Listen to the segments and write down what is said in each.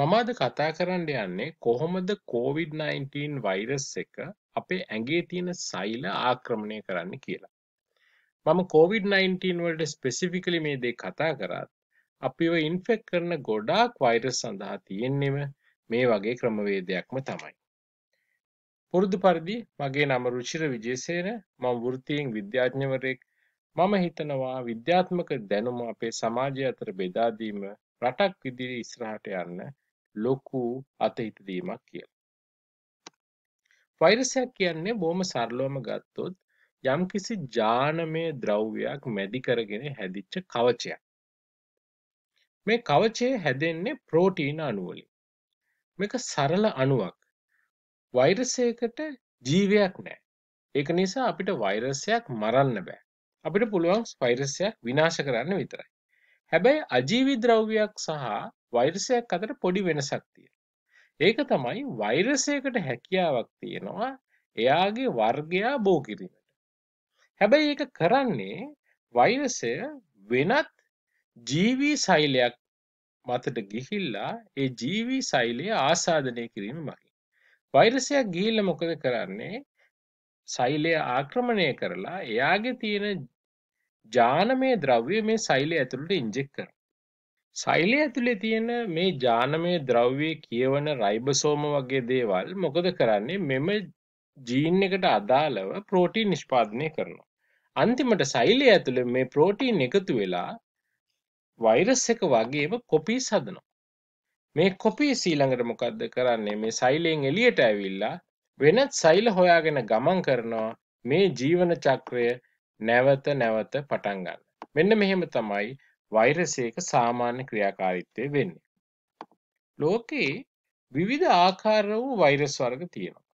මම අද කතා කරන්න යන්නේ කොහොමද COVID-19 වෛරස් එක අපේ ඇඟේ තියෙන සෛල ආක්‍රමණය කරන්න කියලා. මම COVID-19 වලට ස්පෙસિෆිකලි මේ දේ කතා කරත් අපිව ඉන්ෆෙක්ට් කරන ගොඩාක් වෛරස් සඳහා තියෙන්නේම මේ වගේ ක්‍රමවේදයක්ම තමයි. පුරුදු පරිදි මගේ නම රුචිර විජේසේන මම වෘත්තියෙන් විද්‍යාඥවරයෙක්. මම හිතනවා විද්‍යාත්මක දැනුම අපේ සමාජය අතර බෙදා දීම රටක් ඉදිරි ඉස්සරහට යන්න ලොකු අතහිතදීමක් කියලා. වෛරසයක් කියන්නේ බොහොම සරලවම ගත්තොත් යම්කිසි ජානමය ද්‍රව්‍යයක් මැදි කරගෙන හැදිච්ච කවචයක්. මේ කවචය හැදෙන්නේ ප්‍රෝටීන අණුවලින්. මේක සරල අණුවක්. වෛරසයකට ජීවයක් නැහැ. ඒක නිසා අපිට වෛරසයක් මරන්න බෑ. අපිට පුළුවන් වෛරසයක් විනාශ කරන්න විතරයි. හැබැයි අජීවි ද්‍රව්‍යයක් සහ වෛරසයක් අතර පොඩි වෙනසක් ඒක තමයි වෛරසයකට හැකියාවක් තියෙනවා එයාගේ වර්ගයා බෝ කිරීමට. හැබැයි ඒක කරන්නේ වෛරසය වෙනත් ජීවී සෛලයක් මතට ගිහිල්ලා ඒ ජීවී සෛලය ආසාධනය කිරීම මගින්. වෛරසයක් ගිහිල්ලා මොකද කරන්නේ? සෛලය ආක්‍රමණය කරලා එයාගේ තියෙන ජානමය ද්‍රව්‍ය මේ සෛලය ඇතුළට ඉන්ජෙක්ට් කරනවා. සෛලය ඇතුලේ තියෙන මේ ජානමය ද්‍රව්‍ය කියවන රයිබසෝම වගේ දේවල් මොකද කරන්නේ මෙම ජීන් එකට අදාළව ප්‍රෝටීන් නිෂ්පාදනය කරනවා. අන්තිමට සෛලය ඇතුලේ මේ ප්‍රෝටීන් එකතු වෙලා වෛරස් එක වගේම කොපීස් හදනවා. මේ කොපීස් ඊළඟට මොකද්ද කරන්නේ මේ සෛලයෙන් එළියට ඇවිල්ලා වෙනත් සෛල හොයාගෙන ගමන් කරනවා මේ ජීවන චක්‍රය නැවත නැවත පටන් ගන්න. මෙන්න මෙහෙම තමයි වෛරසයක සාමාන්‍ය ක්‍රියාකාරීත්වය වෙන්නේ. ලෝකයේ විවිධ ආකාර වූ වෛරස් වර්ග තියෙනවා.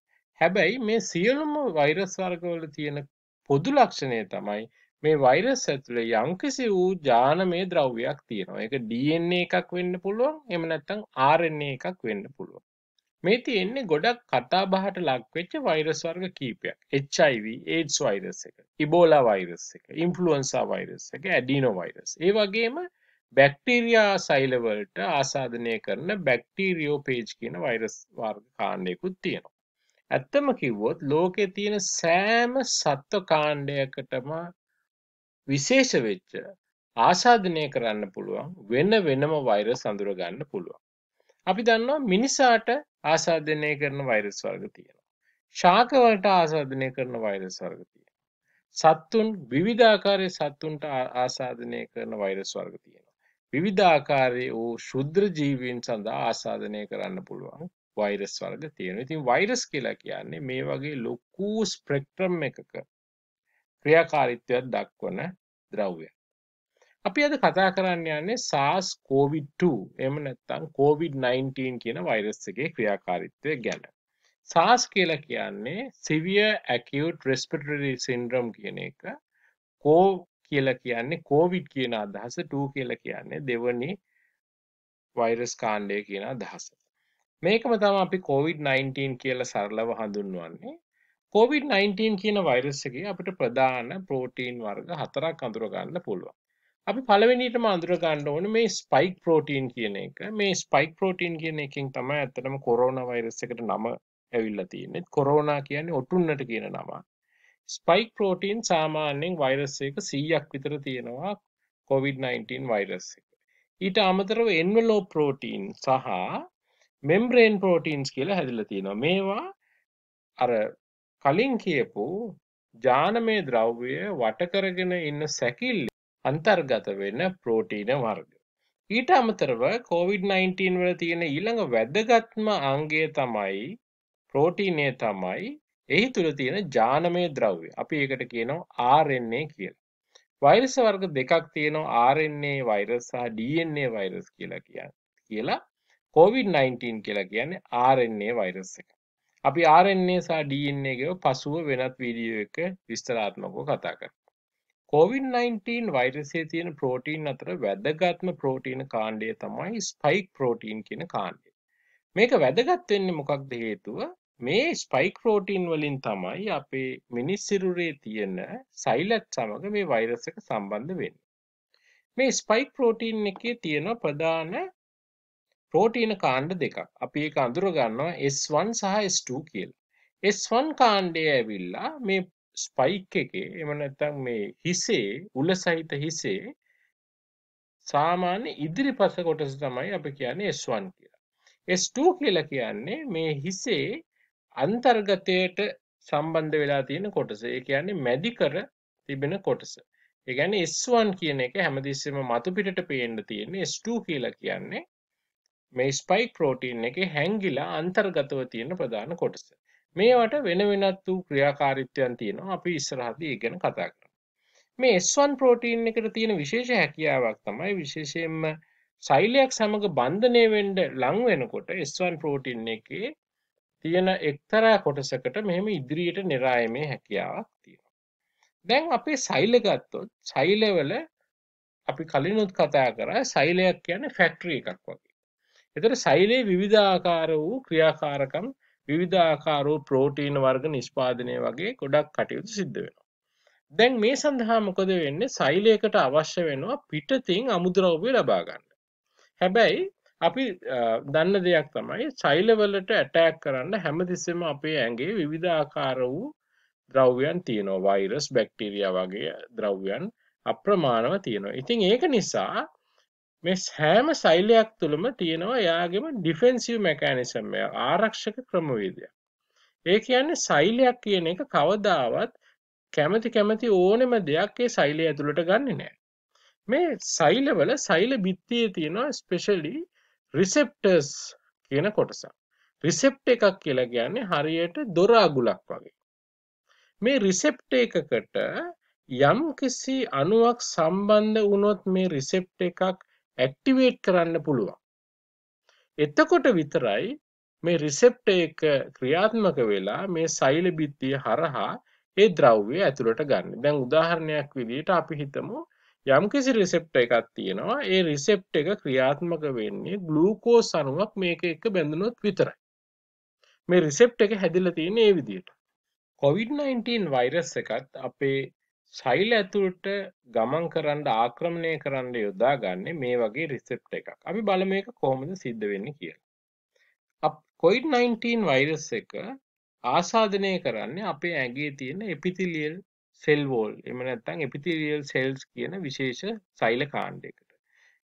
හැබැයි මේ සියලුම වෛරස් වර්ගවල තියෙන පොදු ලක්ෂණය තමයි මේ වෛරස් ඇතුළේ යම්කිසි වූ ජානමය ද්‍රව්‍යයක් තියෙනවා. ඒක DNA එකක් වෙන්න පුළුවන්. එහෙම නැත්නම් RNA එකක් වෙන්න පුළුවන්. මේ තියෙන්නේ ගොඩක් කතා බහට ලක්වෙච්ච වෛරස් වර්ග කීපයක්. HIV, AIDS වෛරස් එක, Ebola වෛරස් එක, influenza වෛරස් එක, adenovirus. ඒ වගේම බැක්ටීරියා සෛල වලට ආසාදනය කරන බැක්ටීරියෝපේජ් කියන වෛරස් වර්ග කාණ්ඩයකුත් තියෙනවා. ඇත්තම කිව්වොත් ලෝකේ තියෙන සෑම සත්ව කාණ්ඩයකටම විශේෂ වෙච්ච ආසාදනය කරන්න පුළුවන් වෙන වෙනම වෛරස් අඳුර ගන්න පුළුවන්. අපි දන්නවා මිනිසාට ආසාධනය කරන වෛරස් වර්ග තියෙනවා. ශාකවලට ආසාධනය කරන වෛරස් වර්ග තියෙනවා. සත්තුන් විවිධාකාරයේ සත්තුන්ට ආසාධනය කරන වෛරස් වර්ග තියෙනවා. විවිධාකාරයේ ඕ ශුද්‍ර ජීවීන් සඳහා ආසාධනය කරන්න පුළුවන් වෛරස් වර්ග තියෙනවා. ඉතින් වෛරස් කියලා කියන්නේ මේ වගේ ලොකු ස්පෙක්ට්‍රම් එකක ක්‍රියාකාරීත්වයක් දක්වන ද්‍රව්‍යයක්. අපි අද කතා කරන්න යන්නේ SARS COVID-2 එහෙම නැත්නම් COVID-19 කියන වෛරස් එකේ ක්‍රියාකාරීත්වය ගැන. SARS කියලා කියන්නේ Severe Acute Respiratory Syndrome කියන එක. CO කියලා කියන්නේ COVID කියන අදහස, 2 කියලා කියන්නේ දෙවෙනි වෛරස් කාණ්ඩය කියන අදහස. මේකම තමයි අපි COVID-19 කියලා සරලව හඳුන්වන්නේ. COVID-19 කියන වෛරස් එකේ අපිට ප්‍රධාන ප්‍රෝටීන් වර්ග හතරක් අඳුර ගන්න පුළුවන්. අපි පළවෙනිටම අඳුර ගන්න ඕන මේ ස්පයික් ප්‍රෝටීන් කියන එක මේ ස්පයික් ප්‍රෝටීන් කියන එකින් තමයි ඇත්තටම කොරෝන වෛරස් එකට නම ඇවිල්ලා තියෙන්නේ කොරෝනා කියන්නේ ඔටුන්නට කියන නම ස්පයික් ප්‍රෝටීන් සාමාන්‍යයෙන් වෛරස් එක 100ක් විතර තියෙනවා COVID-19 වෛරස් එක ඊට අමතරව එන්වලෝප් ප්‍රෝටීන් සහ මෙම්බ්‍රේන් ප්‍රෝටීන්ස් කියලා හැදිලා තියෙනවා මේවා අර කලින් කියපු ජානමය ද්‍රව්‍ය වට කරගෙන ඉන්න සැකිල්ල අන්තර්ගත වෙන ප්‍රෝටීන වර්ග. ඊට අමතරව COVID-19 වල තියෙන ඊළඟ වැදගත්ම අංගය තමයි ප්‍රෝටීනය තමයි එහි තුල තියෙන ජානමය ද්‍රව්‍ය. අපි ඒකට කියනවා RNA කියලා. වෛරස් වර්ග දෙකක් තියෙනවා RNA වෛරස් සහ DNA වෛරස් කියලා කියන්නේ. කියලා COVID-19 කියලා කියන්නේ RNA වෛරස් එක. අපි RNA සහ DNA ගැන පසුව වෙනත් වීඩියෝ එක විස්තරාත්මකව කතා කරමු. කෝවින්-19 වෛරසයේ තියෙන ප්‍රෝටීන් අතර වැදගත්ම ප්‍රෝටීන කාණ්ඩය තමයි ස්පයික් ප්‍රෝටීන් කියන කාණ්ඩය. මේක වැදගත් වෙන්නේ මොකක්ද හේතුව? මේ ස්පයික් ප්‍රෝටීන් වලින් තමයි අපේ මිනිස් සිරුරේ තියෙන සෛලත් සමග මේ වෛරස් එක සම්බන්ධ වෙන්නේ. මේ ස්පයික් ප්‍රෝටීන් එකේ තියෙන ප්‍රධාන ප්‍රෝටීන කාණ්ඩ දෙකක්. අපි ඒක අඳුර ගන්නවා S1 සහ S2 කියලා. S1 කාණ්ඩය ඇවිල්ලා මේ ස්පයික් එකේ එහෙම නැත්නම් මේ හිසේ උල සහිත හිසේ සාමාන්‍ය ඉදිරිපස කොටස තමයි අපි කියන්නේ S1 කියලා. S2 කියලා කියන්නේ මේ හිසේ අන්තර්ගතයට සම්බන්ධ වෙලා තියෙන කොටස. ඒ කියන්නේ මැදි කර තිබෙන කොටස. ඒ කියන්නේ S1 කියන එක හැමතිස්සෙම මතු පිටට පේන්න තියෙන්නේ S2 කියලා කියන්නේ මේ ස්පයික් ප්‍රෝටීන් එකේ හැංගිලා අන්තර්ගතව තියෙන ප්‍රධාන කොටස. මේවට වෙන වෙනත් වූ ක්‍රියාකාරීත්වයන් තියෙනවා අපි ඉස්සරහදී ඒ ගැන කතා කරමු. මේ S1 ප්‍රෝටීන් එකට තියෙන විශේෂ හැකියාවක් තමයි විශේෂයෙන්ම සෛලයක් සමග බන්ධනය වෙන්න ලං වෙනකොට S1 ප්‍රෝටීන් එකේ තියෙන එක්තරා කොටසකට මෙහෙම ඉදිරියට නිරායමේ හැකියාවක් තියෙනවා. දැන් අපේ සෛල ගත්තොත් සෛලවල අපි කලිනුත් කතා කරා සෛලයක් කියන්නේ ෆැක්ටරි එකක් වගේ. එතකොට සෛලේ විවිධාකාර වූ ක්‍රියාකාරකම් විවිධාකාරෝ ප්‍රෝටීන වර්ග නිෂ්පාදනය වගේ ගොඩක් කටයුතු සිද්ධ වෙනවා. දැන් මේ සඳහා මොකද වෙන්නේ? සෛලයකට අවශ්‍ය වෙනවා පිටතින් අමුද්‍රව්‍ය ලබා ගන්න. හැබැයි අපි දන්න දෙයක් තමයි සෛලවලට ඇටැක් කරන්න හැමතිස්සෙම අපේ ඇඟේ විවිධාකාර වූ ද්‍රව්‍යයන් තියෙනවා. වෛරස්, බැක්ටීරියා වගේ ද්‍රව්‍යයන් අප්‍රමාණව තියෙනවා. ඉතින් ඒක නිසා මේ සෑම සෛලයක් තුළම තියෙනවා යාගෙම ඩිෆෙන්සිව් මැකැනිසම් ආරක්ෂක ක්‍රමවේදයක්. ඒ කියන්නේ සෛලයක් කියන එක කවදාවත් කැමති කැමති ඕනෙම දෙයක් ඒ සෛලය ඇතුළට ගන්නෙ නෑ. මේ සෛලවල සෛල බිත්තියේ තියෙනවා ස්පෙෂලි රිසෙප්ටර්ස් කියන කොටසක්. රිසෙප්ට එකක් කියලා කියන්නේ හරියට දොර අගුලක් වගේ. මේ රිසෙප්ට එකකට යම් කිසි අණුවක් සම්බන්ධ වුණොත් මේ රිසෙප්ට එකක් ඇක්ටිවේට් කරන්න පුළුවන්. එතකොට විතරයි මේ රිසෙප්ට එක ක්‍රියාත්මක වෙලා මේ සෛල බිත්තිය හරහා ඒ ද්‍රව්‍ය ඇතුළට ගන්න. දැන් උදාහරණයක් විදිහට අපි හිතමු යම්කිසි රිසෙප්ට එකක් තියෙනවා. ඒ රිසෙප්ට එක ක්‍රියාත්මක වෙන්නේ ග්ලූකෝස් අණුවක් මේක එක්ක බැඳුනොත් විතරයි. මේ රිසෙප්ට එක හැදිලා තියෙන්නේ ඒ විදිහට. COVID-19 වෛරස් එකත් අපේ සෛල ඇතුළට ගමන් කරන්න ආක්‍රමණය කරන්න යොදා ගන්නේ මේ වගේ රිසෙප්ට් එකක්. අපි බලමු මේක කොහොමද සිද්ධ වෙන්නේ කියලා. COVID-19 වෛරස් එක ආසාදනය කරන්නේ අපේ ඇඟේ තියෙන එපිතිලියල් සෙල් වෝල් එහෙම නැත්නම් එපිතිලියල් සෙල්ස් කියන විශේෂ සෛල කාණ්ඩයකට.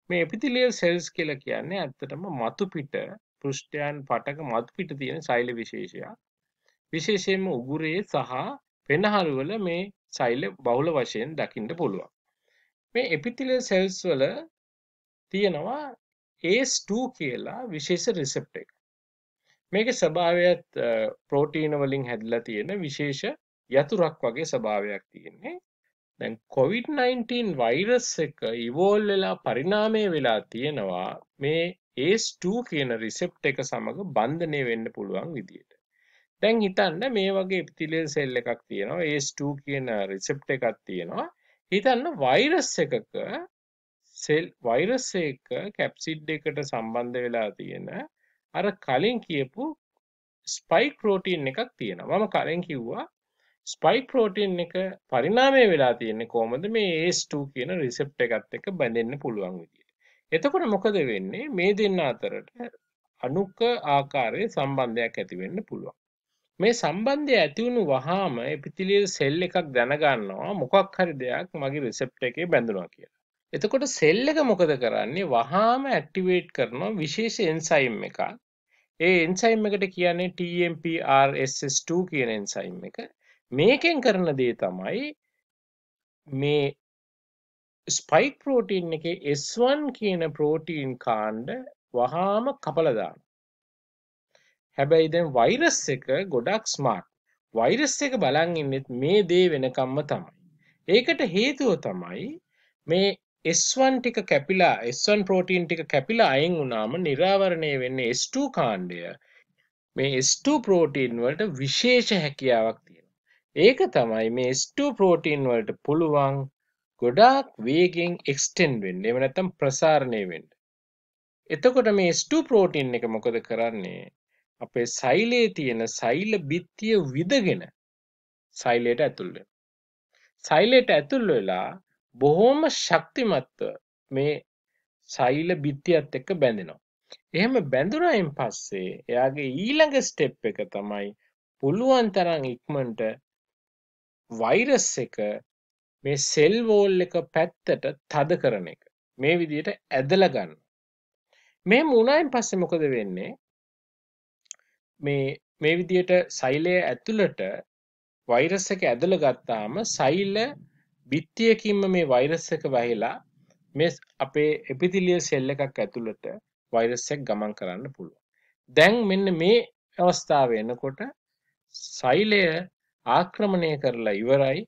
මේ එපිතිලියල් සෙල්ස් කියලා කියන්නේ ඇත්තටම මතු පිට පෘෂ්ඨයන් පටක මතු පිට තියෙන සෛල විශේෂයක්. විශේෂයෙන්ම උගුරේ සහ වෙනහරුවල මේ සෛල බහුල වශයෙන් දකින්න පුළුවන්. මේ එපිතිලිය සෙල්ස් වල තියෙනවා ACE2 කියලා විශේෂ රිසෙප්ටර් එක. මේකේ ස්වභාවයත් ප්‍රෝටීන වලින් හැදලා තියෙන විශේෂ යතුරක් වගේ ස්වභාවයක් තියෙන්නේ. දැන් COVID-19 වෛරස් එක ඉවෝල් වෙලා පරිණාමය වෙලා තියෙනවා මේ ACE2 කියන රිසෙප්ටර් එක සමග බන්ධනය වෙන්න පුළුවන් විදියට. දැන් හිතන්න මේ වගේ එපිතිලියල් සෙල් එකක් තියෙනවා ACE2 කියන රිසෙප්ටර් එකක් තියෙනවා හිතන්න වෛරස් එකක සෙල් වෛරස් එක කැප්සිඩ් එකට සම්බන්ධ වෙලා තියෙන අර කලින් කියපු ස්පයික් ප්‍රෝටීන් එකක් තියෙනවා මම කලින් කිව්වා ස්පයික් ප්‍රෝටීන් එක පරිණාමය වෙලා තියෙන්නේ කොහොමද මේ ACE2 කියන රිසෙප්ටර් එකත් එක්ක බැඳෙන්න පුළුවන් විදියට එතකොට මොකද වෙන්නේ මේ දෙන්න අතරට අනුක ආකාරයේ සම්බන්ධයක් ඇති වෙන්න පුළුවන්. මේ සම්බන්ධය ඇතිවුණු වහාම එපිතිලියල් සෙල් එකක් දැනගන්නවා මොකක් හරි දෙයක් මගේ රිසෙප්ට එකේ බැඳුනා කියලා. එතකොට සෙල් එක මොකද කරන්නේ වහාම ඇක්ටිවේට් කරනවා විශේෂ එන්සයිම් එකක්. ඒ එන්සයිම් එකට කියන්නේ TMPRSS2 කියන එන්සයිම් එක. මේකෙන් කරන දේ තමයි මේ ස්පයික් ප්‍රෝටීන් එකේ S1 කියන ප්‍රෝටීන් කාණ්ඩ වහාම කපලා දානවා. හැබැයි දැන් වෛරස් එක ගොඩක් ස්මාර්ට්. වෛරස් එක බලන් ඉන්නෙත් මේ දේ වෙනකම්ම තමයි. ඒකට හේතුව තමයි මේ S1 ටික කැපිලා S1 ප්‍රෝටීන් ටික කැපිලා අයින් වුණාම නිරාවරණය වෙන්නේ S2 කාණ්ඩය. මේ S2 ප්‍රෝටීන් වලට විශේෂ හැකියාවක් තියෙනවා. ඒක තමයි මේ S2 ප්‍රෝටීන් වලට පුළුවන් ගොඩාක් වේගෙන් එක්ස්ටෙන්ඩ් වෙන්න. එහෙම නැත්නම් ප්‍රසාරණය වෙන්න. එතකොට මේ S2 ප්‍රෝටීන් එක මොකද කරන්නේ? අපේ සෛලයේ තියෙන සෛල බිත්තිය විදගෙන සෛලයට ඇතුල් සෛලයට ඇතුල් වෙලා බොහොම ශක්තිමත්ව මේ සෛල බිත්තියත් එක්ක බැඳෙනවා. එහෙම බැඳුනායින් පස්සේ එයාගේ ඊළඟ ස්ටෙප් එක තමයි පුළුවන් තරම් ඉක්මනට වෛරස් එක මේ සෙල් වෝල් එක පැත්තට තද කරන එක. මේ විදිහට ඇදලා ගන්න. මේ මුණයින් පස්සේ මොකද වෙන්නේ? මේ මේ විදියට සෛලය ඇතුළට වෛරස් එක ඇදලා ගත්තාම සෛල බිත්තියකින්ම මේ වෛරස් එක වැහිලා මේ අපේ එපිතිලිය සෙල් එකක් ඇතුළට වෛරස් එක ගමන් කරන්න පුළුවන්. දැන් මෙන්න මේ අවස්ථාව එනකොට සෛලය ආක්‍රමණය කරලා ඉවරයි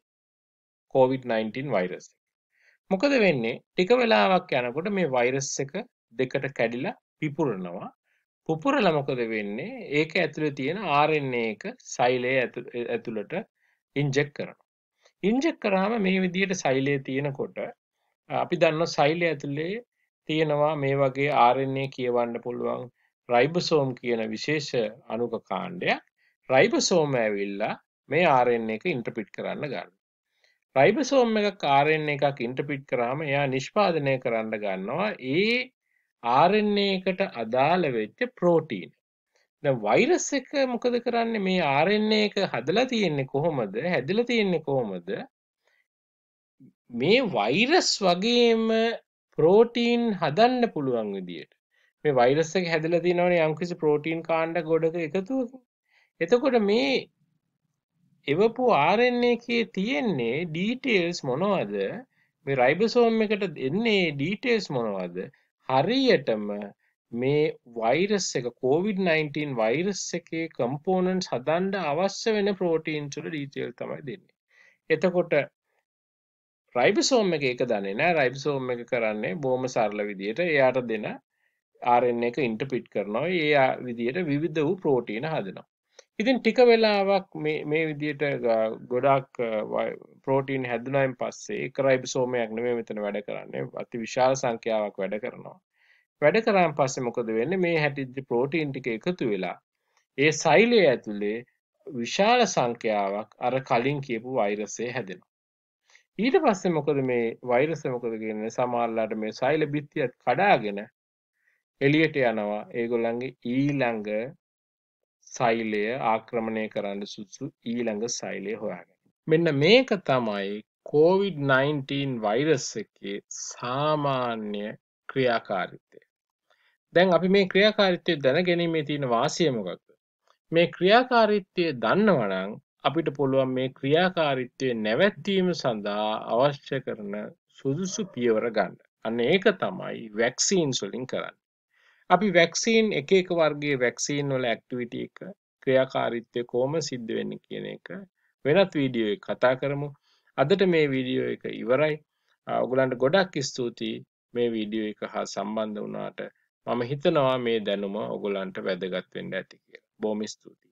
COVID-19 වෛරස් එක. මොකද වෙන්නේ? ටික වෙලාවක් යනකොට මේ වෛරස් එක දෙකට කැඩිලා පිපුරනවා. පුපුරල මොකද වෙන්නේ ඒක ඇතුළ තියෙන ආරෙන්නේ එක සයිලේ ඇතුළට ඉන්ජෙක් කරන. ඉන්ජෙක් කරාම මේ විදියට සයිලේ තියෙනකොට අපි දන්න සයිලේ ඇතුළේ තියෙනවා මේ වගේ ආරෙන්නේ කියවන්න පුළුවන් රයිබසෝම් කියන විශේෂ අනුක කාණ්ඩයක් රයිබසෝම ඇවිල්ලා මේ ආරෙන්නේ එක ඉන්ට්‍රපිට් කරන්න ගන්න. රයිබසෝම් එක කාරෙන්නේ එකක් ඉන්ට්‍රපිට් කරාම එයා නිෂ්පාදනය කරන්න ගන්නවා ඒ RNA එකට අදාළ වෙච්ච ප්‍රෝටීන්. දැන් වෛරස් එක මොකද කරන්නේ මේ RNA එක හදලා තියෙන්නේ කොහොමද? හැදිලා තියෙන්නේ කොහොමද? මේ වෛරස් වගේම ප්‍රෝටීන් හදන්න පුළුවන් විදියට. මේ වෛරස් එක හැදලා තියෙනවනේ යම්කිසි ප්‍රෝටීන් කාණ්ඩ ගොඩක එකතුවකින්. එතකොට මේ එවපු RNA එකේ තියෙන්නේ details මොනවද? මේ රයිබෝසෝම් එකට එන්නේ details මොනවද? හරියටම මේ වෛරස් එක COVID-19 වෛරස් එකේ කම්පෝනන්ට්ස් හදන්න අවශ්‍ය වෙන ප්‍රෝටීන්ස් වල ඩීටේල් තමයි දෙන්නේ. එතකොට රයිබසෝම් එක ඒක දන්නේ නැහැ. රයිබසෝම් එක කරන්නේ බොහොම සරල විදියට එයාට දෙන RNA එක ඉන්ටර්ප්‍රිට් කරනවා. ඒ විදියට විවිධ වූ ප්‍රෝටීන හදනවා. ඉතින් ටික වෙලාවක් මේ මේ විදියට ගොඩක් ප්‍රෝටීන් හැදුනායින් පස්සේ එක රයිබෝසෝමයක් නෙමෙයි මෙතන වැඩ කරන්නේ අති විශාල සංඛ්‍යාවක් වැඩ කරනවා වැඩ කරාන් පස්සේ මොකද වෙන්නේ මේ හැටිච්ච ප්‍රෝටීන් ටික එකතු වෙලා ඒ සෛලය ඇතුලේ විශාල සංඛ්‍යාවක් අර කලින් කියපු වෛරසය හැදෙනවා ඊට පස්සේ මොකද මේ වෛරසය මොකද කියන්නේ සමහරලාට මේ සෛල බිත්තියත් කඩාගෙන එළියට යනවා ඒගොල්ලන්ගේ ඊළඟ සෛලය ආක්‍රමණය කරන්න සුසු ඊළඟ සෛලය හොයාගෙන. මෙන්න මේක තමයි COVID-19 වෛරස් එකේ සාමාන්‍ය ක්‍රියාකාරිත්තය. දැන් අපි මේ ක්‍රියාකාරිත්තය දැනගැනීමේ තියෙන වාසිය මොකක්ද? මේ ක්‍රියාකාරීත්වය දන්නවනම් අපිට පුළුවන් මේ ක්‍රියාකාරීත්වය නැවැත්වීම සඳහා අවශ්‍ය කරන සුදුසු පියවර ගන්න. අන්න ඒක තමයි වැක්සීන්ස් වලින් කරන්න. අපි වැක්සීන් එක එක වර්ගයේ වැක්සීන් වල ඇක්ටිවිටි එක ක්‍රියාකාරීත්වය කොහොම සිද්ධ වෙන්නේ කියන එක වෙනත් වීඩියෝ එකක් කතා කරමු. අදට මේ වීඩියෝ එක ඉවරයි. ඔයගලන්ට ගොඩක් ස්තුතියි මේ වීඩියෝ එක හා සම්බන්ධ වුණාට. මම හිතනවා මේ දැනුම ඔයගලන්ට වැදගත් වෙන්න ඇති කියලා. බොහොම ස්තුතියි.